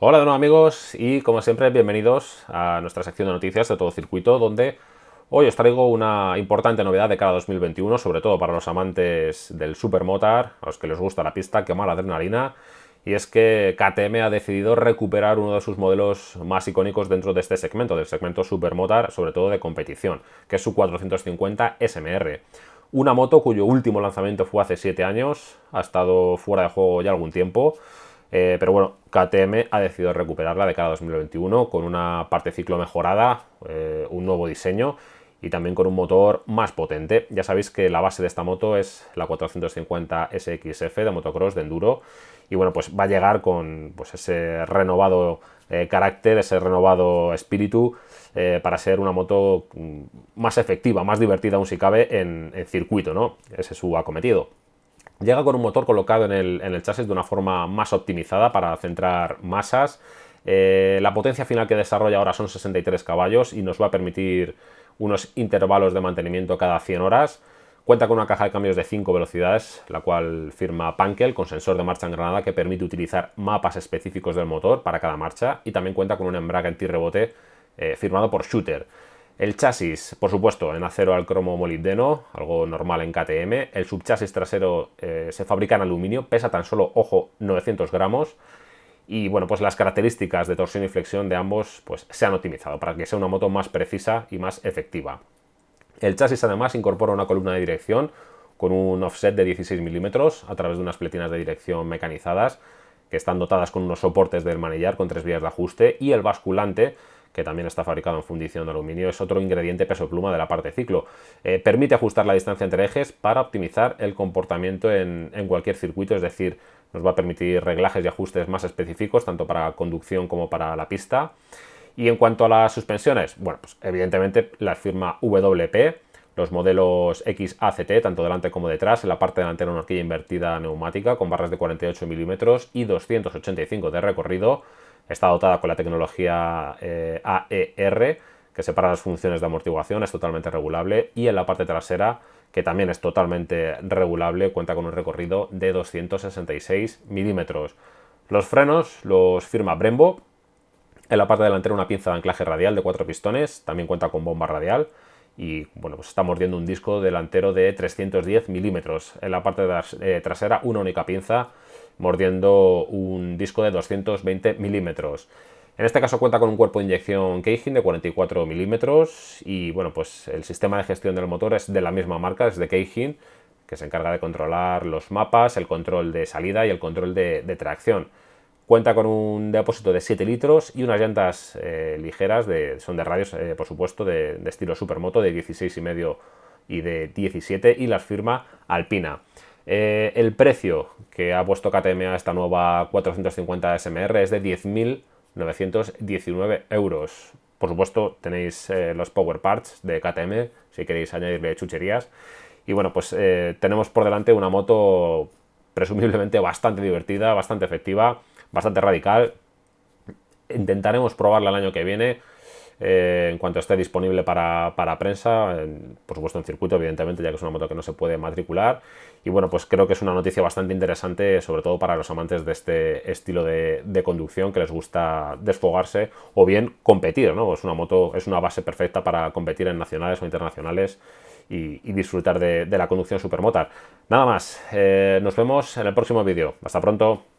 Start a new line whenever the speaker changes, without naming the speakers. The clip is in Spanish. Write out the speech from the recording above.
Hola de nuevo amigos y como siempre bienvenidos a nuestra sección de noticias de todo circuito donde hoy os traigo una importante novedad de cara a 2021 sobre todo para los amantes del supermotor, a los que les gusta la pista, quemar adrenalina y es que KTM ha decidido recuperar uno de sus modelos más icónicos dentro de este segmento, del segmento supermotor sobre todo de competición, que es su 450 SMR. Una moto cuyo último lanzamiento fue hace 7 años, ha estado fuera de juego ya algún tiempo eh, pero bueno, KTM ha decidido recuperarla de cara a 2021 con una parte ciclo mejorada, eh, un nuevo diseño y también con un motor más potente. Ya sabéis que la base de esta moto es la 450 SXF de motocross de enduro y bueno, pues va a llegar con pues, ese renovado eh, carácter, ese renovado espíritu para ser una moto mm, más efectiva, más divertida aún si cabe en, en circuito, ¿no? Ese es su acometido. Llega con un motor colocado en el, chasis de una forma más optimizada para centrar masas. Eh, la potencia final que desarrolla ahora son 63 caballos y nos va a permitir unos intervalos de mantenimiento cada 100 horas. Cuenta con una caja de cambios de 5 velocidades, la cual firma Pankel con sensor de marcha en granada que permite utilizar mapas específicos del motor para cada marcha y también cuenta con un embrague anti rebote eh, firmado por Shooter. El chasis, por supuesto, en acero al cromo molibdeno, algo normal en KTM. El subchasis trasero eh, se fabrica en aluminio, pesa tan solo, ojo, 900 gramos. Y bueno, pues las características de torsión y flexión de ambos pues, se han optimizado para que sea una moto más precisa y más efectiva. El chasis además incorpora una columna de dirección con un offset de 16 milímetros a través de unas pletinas de dirección mecanizadas que están dotadas con unos soportes del manillar con tres vías de ajuste y el basculante que también está fabricado en fundición de aluminio, es otro ingrediente peso pluma de la parte ciclo. Eh, permite ajustar la distancia entre ejes para optimizar el comportamiento en, cualquier circuito, es decir, nos va a permitir reglajes y ajustes más específicos, tanto para conducción como para la pista. Y en cuanto a las suspensiones, bueno, pues evidentemente la firma WP, los modelos XACT, tanto delante como detrás, en la parte delantera una horquilla invertida neumática con barras de 48 milímetros y 285 de recorrido, Está dotada con la tecnología eh, AER, que separa las funciones de amortiguación, es totalmente regulable, y en la parte trasera, que también es totalmente regulable, cuenta con un recorrido de 266 milímetros. Los frenos los firma Brembo. En la parte delantera una pinza de anclaje radial de cuatro pistones, también cuenta con bomba radial y bueno, pues está mordiendo un disco delantero de 310 milímetros. En la parte eh, trasera una única pinza mordiendo un disco de 220 milímetros. En este caso cuenta con un cuerpo de inyección Keihin de 44 milímetros y bueno, pues el sistema de gestión del motor es de la misma marca, es de Keihin que se encarga de controlar los mapas, el control de salida y el control de, tracción. Cuenta con un depósito de 7 litros y unas llantas eh, ligeras, de, son de radios, eh, por supuesto, de, de estilo supermoto de 16,5 y de 17 y las firma Alpina. Eh, el precio que ha puesto KTM a esta nueva 450 SMR es de 10.919 euros. Por supuesto, tenéis eh, los power parts de KTM, si queréis añadirle chucherías. Y bueno, pues eh, tenemos por delante una moto presumiblemente bastante divertida, bastante efectiva, bastante radical. Intentaremos probarla el año que viene eh, en cuanto esté disponible para, prensa, por supuesto en circuito, evidentemente, ya que es una moto que no se puede matricular. Y bueno, pues creo que es una noticia bastante interesante, sobre todo para los amantes de este estilo de, conducción que les gusta desfogarse o bien competir, ¿no? Es una moto, es una base perfecta para competir en nacionales o internacionales. Y, disfrutar de, la conducción supermotar. Nada más, eh, nos vemos en el próximo vídeo. Hasta pronto.